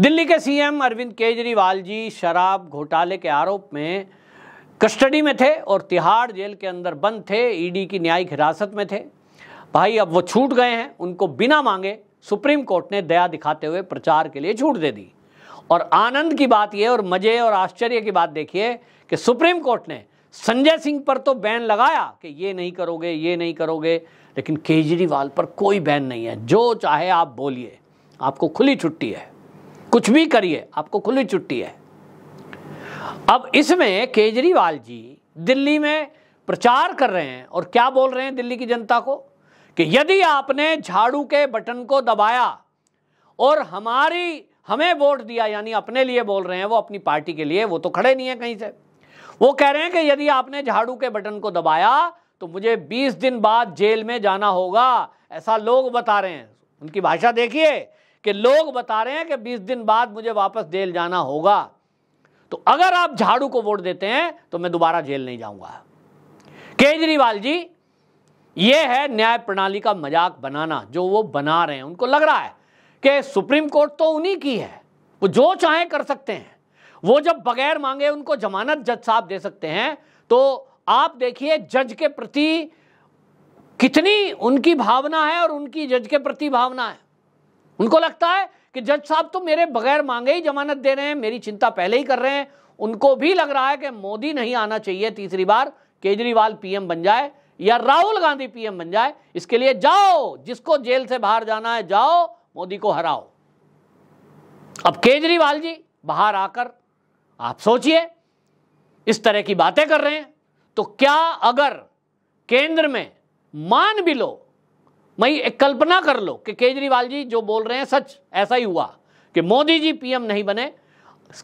दिल्ली के सीएम अरविंद केजरीवाल जी शराब घोटाले के आरोप में कस्टडी में थे और तिहाड़ जेल के अंदर बंद थे ईडी की न्यायिक हिरासत में थे भाई अब वो छूट गए हैं उनको बिना मांगे सुप्रीम कोर्ट ने दया दिखाते हुए प्रचार के लिए छूट दे दी और आनंद की बात यह और मज़े और आश्चर्य की बात देखिए कि सुप्रीम कोर्ट ने संजय सिंह पर तो बैन लगाया कि ये नहीं करोगे ये नहीं करोगे लेकिन केजरीवाल पर कोई बैन नहीं है जो चाहे आप बोलिए आपको खुली छुट्टी है कुछ भी करिए आपको खुली छुट्टी है अब इसमें केजरीवाल जी दिल्ली में प्रचार कर रहे हैं और क्या बोल रहे हैं दिल्ली की जनता को कि यदि आपने झाड़ू के बटन को दबाया और हमारी हमें वोट दिया यानी अपने लिए बोल रहे हैं वो अपनी पार्टी के लिए वो तो खड़े नहीं है कहीं से वो कह रहे हैं कि यदि आपने झाड़ू के बटन को दबाया तो मुझे 20 दिन बाद जेल में जाना होगा ऐसा लोग बता रहे हैं उनकी भाषा देखिए कि लोग बता रहे हैं कि 20 दिन बाद मुझे वापस जेल जाना होगा तो अगर आप झाड़ू को वोट देते हैं तो मैं दोबारा जेल नहीं जाऊंगा केजरीवाल जी यह है न्याय प्रणाली का मजाक बनाना जो वो बना रहे हैं उनको लग रहा है कि सुप्रीम कोर्ट तो उन्हीं की है वो जो चाहे कर सकते हैं वो जब बगैर मांगे उनको जमानत जज साहब दे सकते हैं तो आप देखिए जज के प्रति कितनी उनकी भावना है और उनकी जज के प्रति भावना है उनको लगता है कि जज साहब तो मेरे बगैर मांगे ही जमानत दे रहे हैं मेरी चिंता पहले ही कर रहे हैं उनको भी लग रहा है कि मोदी नहीं आना चाहिए तीसरी बार केजरीवाल पीएम बन जाए या राहुल गांधी पीएम बन जाए इसके लिए जाओ जिसको जेल से बाहर जाना है जाओ मोदी को हराओ अब केजरीवाल जी बाहर आकर आप सोचिए इस तरह की बातें कर रहे हैं तो क्या अगर केंद्र में मान भी लो मैं एक कल्पना कर लो कि केजरीवाल जी जो बोल रहे हैं सच ऐसा ही हुआ कि मोदी जी पीएम नहीं बने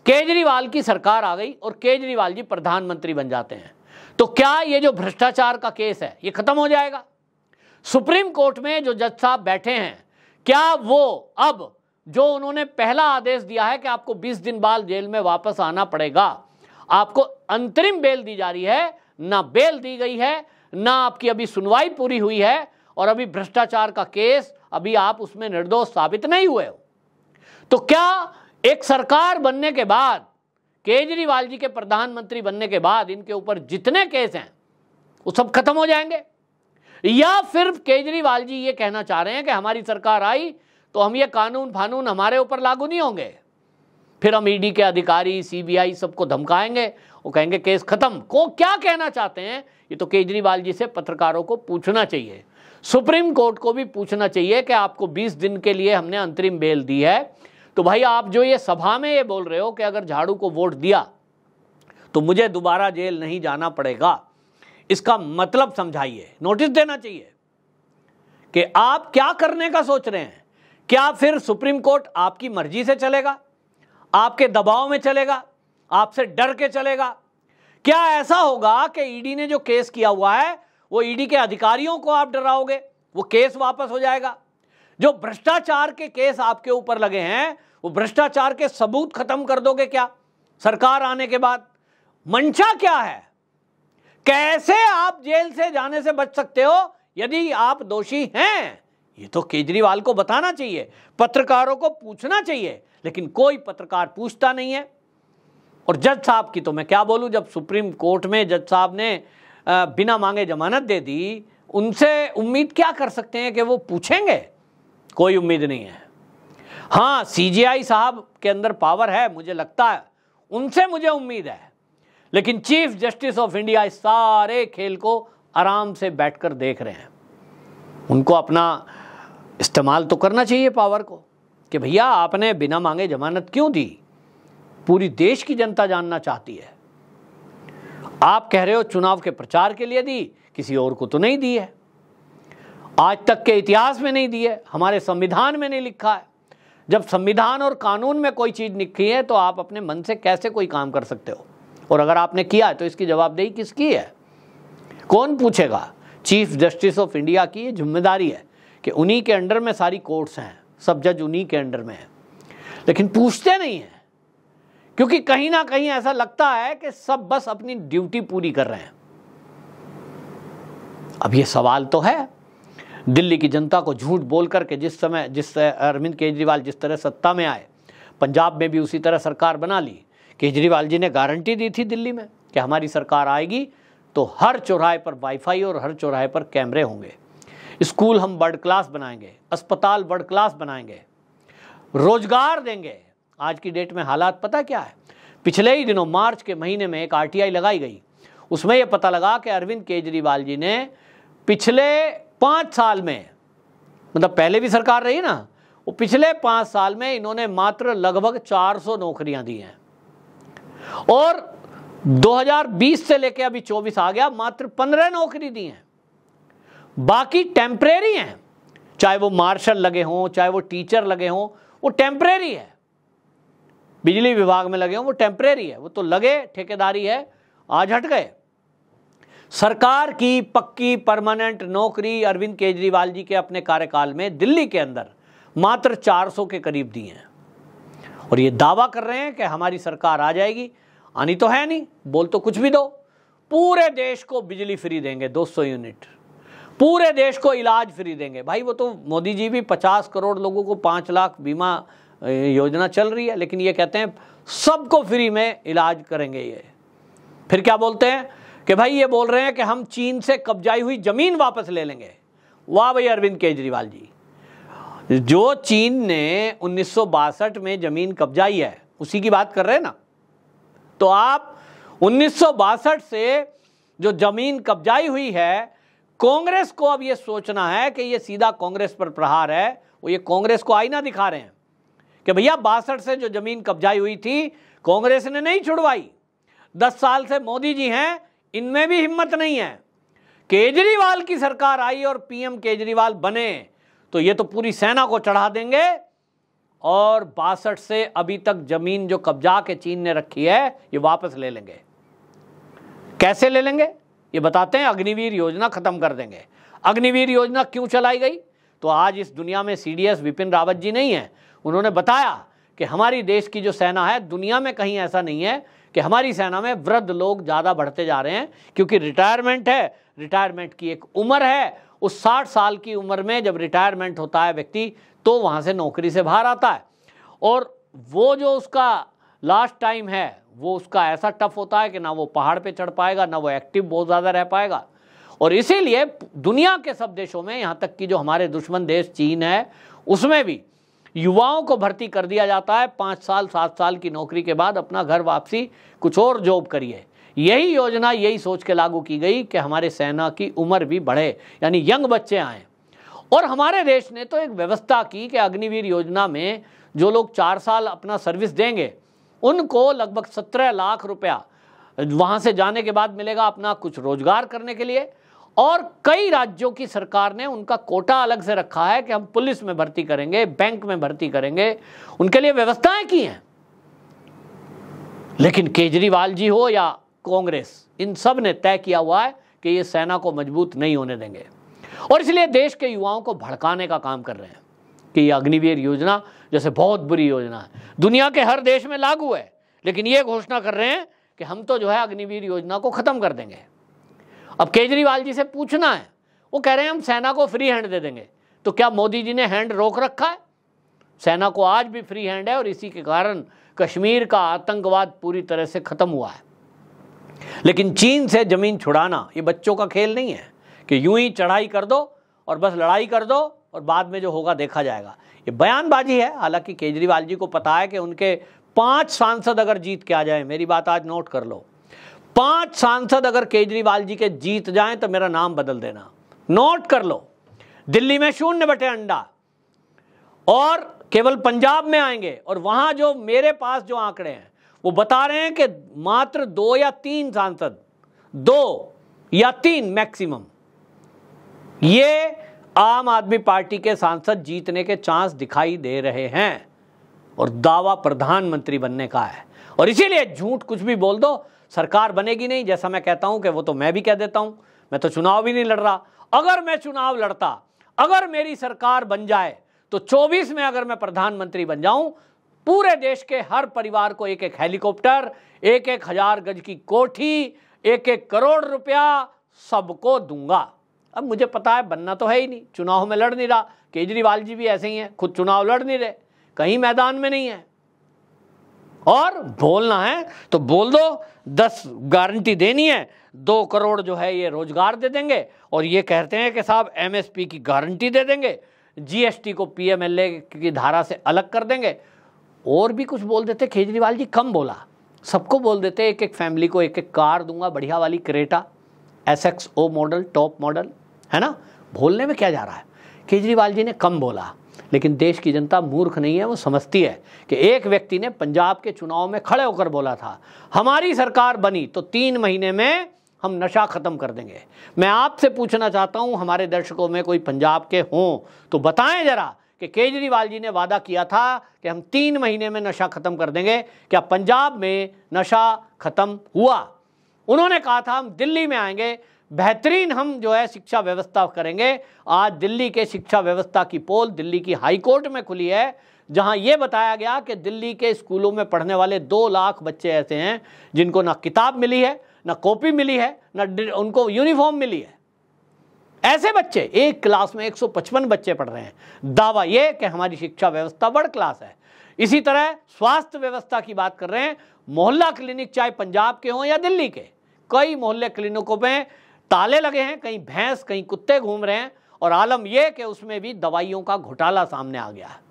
केजरीवाल की सरकार आ गई और केजरीवाल जी प्रधानमंत्री बन जाते हैं तो क्या ये जो भ्रष्टाचार का केस है ये खत्म हो जाएगा सुप्रीम कोर्ट में जो जज साहब बैठे हैं क्या वो अब जो उन्होंने पहला आदेश दिया है कि आपको 20 दिन बाद जेल में वापस आना पड़ेगा आपको अंतरिम बेल दी जा रही है ना बेल दी गई है ना आपकी अभी सुनवाई पूरी हुई है और अभी भ्रष्टाचार का केस अभी आप उसमें निर्दोष साबित नहीं हुए हो तो क्या एक सरकार बनने के बाद केजरीवाल जी के प्रधानमंत्री बनने के बाद इनके ऊपर जितने केस हैं वो सब खत्म हो जाएंगे या फिर केजरीवाल जी ये कहना चाह रहे हैं कि हमारी सरकार आई तो हम ये कानून फानून हमारे ऊपर लागू नहीं होंगे फिर हम ईडी e के अधिकारी सीबीआई सबको धमकाएंगे वो कहेंगे केस खत्म को क्या कहना चाहते हैं ये तो केजरीवाल जी से पत्रकारों को पूछना चाहिए सुप्रीम कोर्ट को भी पूछना चाहिए कि आपको 20 दिन के लिए हमने अंतरिम बेल दी है तो भाई आप जो ये सभा में ये बोल रहे हो कि अगर झाड़ू को वोट दिया तो मुझे दोबारा जेल नहीं जाना पड़ेगा इसका मतलब समझाइए नोटिस देना चाहिए कि आप क्या करने का सोच रहे हैं क्या फिर सुप्रीम कोर्ट आपकी मर्जी से चलेगा आपके दबाव में चलेगा आपसे डर के चलेगा क्या ऐसा होगा कि ईडी ने जो केस किया हुआ है वो ईडी के अधिकारियों को आप डराओगे वो केस वापस हो जाएगा जो भ्रष्टाचार के केस आपके ऊपर लगे हैं वो भ्रष्टाचार के सबूत खत्म कर दोगे क्या सरकार आने के बाद मंशा क्या है कैसे आप जेल से जाने से बच सकते हो यदि आप दोषी हैं ये तो केजरीवाल को बताना चाहिए पत्रकारों को पूछना चाहिए लेकिन कोई पत्रकार पूछता नहीं है और जज साहब की तो मैं क्या बोलूं जब सुप्रीम कोर्ट में जज साहब ने बिना मांगे जमानत दे दी उनसे उम्मीद क्या कर सकते हैं कि वो पूछेंगे कोई उम्मीद नहीं है हाँ सीजीआई साहब के अंदर पावर है मुझे लगता है उनसे मुझे उम्मीद है लेकिन चीफ जस्टिस ऑफ इंडिया इस सारे खेल को आराम से बैठकर देख रहे हैं उनको अपना इस्तेमाल तो करना चाहिए पावर को कि भैया आपने बिना मांगे जमानत क्यों दी पूरी देश की जनता जानना चाहती है आप कह रहे हो चुनाव के प्रचार के लिए दी किसी और को तो नहीं दी है आज तक के इतिहास में नहीं दी है हमारे संविधान में नहीं लिखा है जब संविधान और कानून में कोई चीज़ लिखी है तो आप अपने मन से कैसे कोई काम कर सकते हो और अगर आपने किया है तो इसकी जवाबदेही किसकी है कौन पूछेगा चीफ जस्टिस ऑफ इंडिया की ये जिम्मेदारी है कि उन्हीं के अंडर में सारी कोर्ट्स हैं सब जज उन्हीं के अंडर में हैं लेकिन पूछते नहीं हैं क्योंकि कहीं ना कहीं ऐसा लगता है कि सब बस अपनी ड्यूटी पूरी कर रहे हैं अब ये सवाल तो है दिल्ली की जनता को झूठ बोल करके जिस समय जिस अरविंद केजरीवाल जिस तरह सत्ता में आए पंजाब में भी उसी तरह सरकार बना ली केजरीवाल जी ने गारंटी दी थी दिल्ली में कि हमारी सरकार आएगी तो हर चौराहे पर वाईफाई और हर चौराहे पर कैमरे होंगे स्कूल हम वर्ल्ड क्लास बनाएंगे अस्पताल वर्ल्ड क्लास बनाएंगे रोजगार देंगे आज की डेट में हालात पता क्या है पिछले ही दिनों मार्च के महीने में एक आरटीआई लगाई गई उसमें यह पता लगा कि अरविंद केजरीवाल जी ने पिछले पाँच साल में मतलब पहले भी सरकार रही ना वो पिछले पाँच साल में इन्होंने मात्र लगभग 400 नौकरियां दी हैं और 2020 से लेकर अभी 24 आ गया मात्र 15 नौकरी दी हैं बाकी टेम्परेरी हैं चाहे वो मार्शल लगे हों चाहे वो टीचर लगे हों वो टेम्परेरी है बिजली विभाग में लगे हों वो टेम्परेरी है वो तो लगे ठेकेदारी है आज हट गए सरकार की पक्की परमानेंट नौकरी अरविंद केजरीवाल जी के अपने कार्यकाल में दिल्ली के अंदर मात्र 400 के करीब दी हैं और ये दावा कर रहे हैं कि हमारी सरकार आ जाएगी आनी तो है नहीं बोल तो कुछ भी दो पूरे देश को बिजली फ्री देंगे 200 यूनिट पूरे देश को इलाज फ्री देंगे भाई वो तो मोदी जी भी 50 करोड़ लोगों को 5 लाख बीमा योजना चल रही है लेकिन ये कहते हैं सबको फ्री में इलाज करेंगे ये फिर क्या बोलते हैं कि भाई ये बोल रहे हैं कि हम चीन से कब्जाई हुई ज़मीन वापस ले लेंगे वाह भाई अरविंद केजरीवाल जी जो चीन ने उन्नीस में ज़मीन कब्जाई है उसी की बात कर रहे हैं ना तो आप उन्नीस से जो ज़मीन कब्जाई हुई है कांग्रेस को अब ये सोचना है कि ये सीधा कांग्रेस पर प्रहार है वो ये कांग्रेस को आईना दिखा रहे हैं कि भैया बासठ से जो जमीन कब्जाई हुई थी कांग्रेस ने नहीं छुड़वाई दस साल से मोदी जी हैं इनमें भी हिम्मत नहीं है केजरीवाल की सरकार आई और पीएम केजरीवाल बने तो ये तो पूरी सेना को चढ़ा देंगे और बासठ से अभी तक जमीन जो कब्जा के चीन ने रखी है ये वापस ले लेंगे कैसे ले लेंगे ये बताते हैं अग्निवीर योजना खत्म कर देंगे अग्निवीर योजना क्यों चलाई गई तो आज इस दुनिया में सीडीएस विपिन रावत जी नहीं है उन्होंने बताया कि हमारी देश की जो सेना है दुनिया में कहीं ऐसा नहीं है कि हमारी सेना में वृद्ध लोग ज़्यादा बढ़ते जा रहे हैं क्योंकि रिटायरमेंट है रिटायरमेंट की एक उम्र है उस साठ साल की उम्र में जब रिटायरमेंट होता है व्यक्ति तो वहाँ से नौकरी से बाहर आता है और वो जो उसका लास्ट टाइम है वो उसका ऐसा टफ होता है कि ना वो पहाड़ पे चढ़ पाएगा ना वो एक्टिव बहुत ज़्यादा रह पाएगा और इसीलिए दुनिया के सब देशों में यहाँ तक कि जो हमारे दुश्मन देश चीन है उसमें भी युवाओं को भर्ती कर दिया जाता है पाँच साल सात साल की नौकरी के बाद अपना घर वापसी कुछ और जॉब करिए यही योजना यही सोच के लागू की गई कि हमारे सेना की उम्र भी बढ़े यानी यंग बच्चे आएँ और हमारे देश ने तो एक व्यवस्था की कि अग्निवीर योजना में जो लोग चार साल अपना सर्विस देंगे उनको लगभग सत्रह लाख रुपया वहाँ से जाने के बाद मिलेगा अपना कुछ रोजगार करने के लिए और कई राज्यों की सरकार ने उनका कोटा अलग से रखा है कि हम पुलिस में भर्ती करेंगे बैंक में भर्ती करेंगे उनके लिए व्यवस्थाएं की हैं लेकिन केजरीवाल जी हो या कांग्रेस इन सब ने तय किया हुआ है कि ये सेना को मजबूत नहीं होने देंगे और इसलिए देश के युवाओं को भड़काने का काम कर रहे हैं कि ये अग्निवीर योजना जैसे बहुत बुरी योजना है दुनिया के हर देश में लागू है लेकिन ये घोषणा कर रहे हैं कि हम तो जो है अग्निवीर योजना को ख़त्म कर देंगे अब केजरीवाल जी से पूछना है वो कह रहे हैं हम सेना को फ्री हैंड दे देंगे तो क्या मोदी जी ने हैंड रोक रखा है सेना को आज भी फ्री हैंड है और इसी के कारण कश्मीर का आतंकवाद पूरी तरह से ख़त्म हुआ है लेकिन चीन से ज़मीन छुड़ाना ये बच्चों का खेल नहीं है कि यूं ही चढ़ाई कर दो और बस लड़ाई कर दो और बाद में जो होगा देखा जाएगा ये बयानबाजी है हालांकि केजरीवाल जी को पता है कि उनके पांच सांसद अगर जीत के आ जाए मेरी बात आज नोट कर लो पांच सांसद अगर केजरीवाल जी के जीत जाएं तो मेरा नाम बदल देना नोट कर लो दिल्ली में शून्य बटे अंडा और केवल पंजाब में आएंगे और वहां जो मेरे पास जो आंकड़े हैं वो बता रहे हैं कि मात्र दो या तीन सांसद दो या तीन मैक्सिमम ये आम आदमी पार्टी के सांसद जीतने के चांस दिखाई दे रहे हैं और दावा प्रधानमंत्री बनने का है और इसीलिए झूठ कुछ भी बोल दो सरकार बनेगी नहीं जैसा मैं कहता हूं कि वो तो मैं भी कह देता हूं मैं तो चुनाव भी नहीं लड़ रहा अगर मैं चुनाव लड़ता अगर मेरी सरकार बन जाए तो 24 में अगर मैं प्रधानमंत्री बन जाऊं पूरे देश के हर परिवार को एक एक हेलीकॉप्टर एक एक हजार गज की कोठी एक एक करोड़ रुपया सबको दूंगा अब मुझे पता है बनना तो है ही नहीं चुनाव में लड़ नहीं रहा केजरीवाल जी भी ऐसे ही हैं खुद चुनाव लड़ नहीं रहे कहीं मैदान में नहीं है और बोलना है तो बोल दो दस गारंटी देनी है दो करोड़ जो है ये रोजगार दे देंगे और ये कहते हैं कि साहब एमएसपी की गारंटी दे देंगे जीएसटी को पीएमएलए की धारा से अलग कर देंगे और भी कुछ बोल देते केजरीवाल जी कम बोला सबको बोल देते एक एक फैमिली को एक एक कार दूंगा बढ़िया वाली Creta S X O model top model है ना बोलने में क्या जा रहा है केजरीवाल जी ने कम बोला लेकिन देश की जनता मूर्ख नहीं है वो समझती है कि एक व्यक्ति ने पंजाब के चुनाव में खड़े होकर बोला था हमारी सरकार बनी तो तीन महीने में हम नशा ख़त्म कर देंगे मैं आपसे पूछना चाहता हूं हमारे दर्शकों में कोई पंजाब के हों तो बताएं ज़रा कि केजरीवाल जी ने वादा किया था कि हम तीन महीने में नशा ख़त्म कर देंगे क्या पंजाब में नशा ख़त्म हुआ उन्होंने कहा था हम दिल्ली में आएंगे बेहतरीन हम जो है शिक्षा व्यवस्था करेंगे आज दिल्ली के शिक्षा व्यवस्था की पोल दिल्ली की हाई कोर्ट में खुली है जहां ये बताया गया कि दिल्ली के स्कूलों में पढ़ने वाले दो लाख बच्चे ऐसे हैं जिनको ना किताब मिली है ना कॉपी मिली है ना उनको यूनिफॉर्म मिली है ऐसे बच्चे एक क्लास में 155 बच्चे पढ़ रहे हैं दावा ये कि हमारी शिक्षा व्यवस्था वर्ल्ड क्लास है इसी तरह स्वास्थ्य व्यवस्था की बात कर रहे हैं मोहल्ला क्लिनिक चाहे पंजाब के हों या दिल्ली के कई मोहल्ले क्लिनिकों में ताले लगे हैं कहीं भैंस कहीं कुत्ते घूम रहे हैं और आलम यह कि उसमें भी दवाइयों का घोटाला सामने आ गया है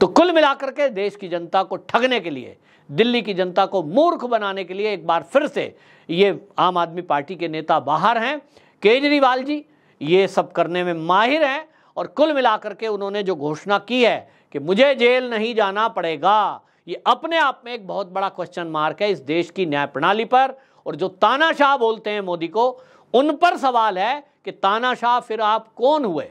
तो कुल मिलाकर के देश की जनता को ठगने के लिए दिल्ली की जनता को मूर्ख बनाने के लिए एक बार फिर से ये आम आदमी पार्टी के नेता बाहर हैं केजरीवाल जी ये सब करने में माहिर हैं और कुल मिलाकर के उन्होंने जो घोषणा की है कि मुझे जेल नहीं जाना पड़ेगा ये अपने आप में एक बहुत बड़ा क्वेश्चन मार्क है इस देश की न्याय प्रणाली पर और जो तानाशाह बोलते हैं मोदी को उन पर सवाल है कि तानाशाह फिर आप कौन हुए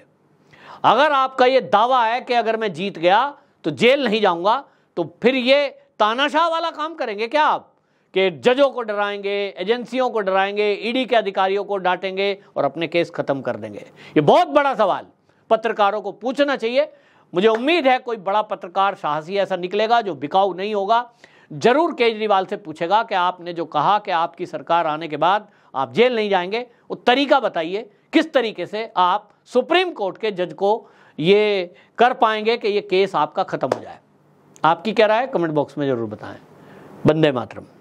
अगर आपका यह दावा है कि अगर मैं जीत गया तो जेल नहीं जाऊंगा तो फिर यह तानाशाह वाला काम करेंगे क्या आप कि जजों को डराएंगे एजेंसियों को डराएंगे ईडी e के अधिकारियों को डांटेंगे और अपने केस खत्म कर देंगे ये बहुत बड़ा सवाल पत्रकारों को पूछना चाहिए मुझे उम्मीद है कोई बड़ा पत्रकार साहसी ऐसा निकलेगा जो बिकाऊ नहीं होगा जरूर केजरीवाल से पूछेगा कि आपने जो कहा कि आपकी सरकार आने के बाद आप जेल नहीं जाएंगे वो तरीका बताइए किस तरीके से आप सुप्रीम कोर्ट के जज को ये कर पाएंगे कि ये केस आपका ख़त्म हो जाए आपकी क्या राय कमेंट बॉक्स में ज़रूर बताएं बंदे मातरम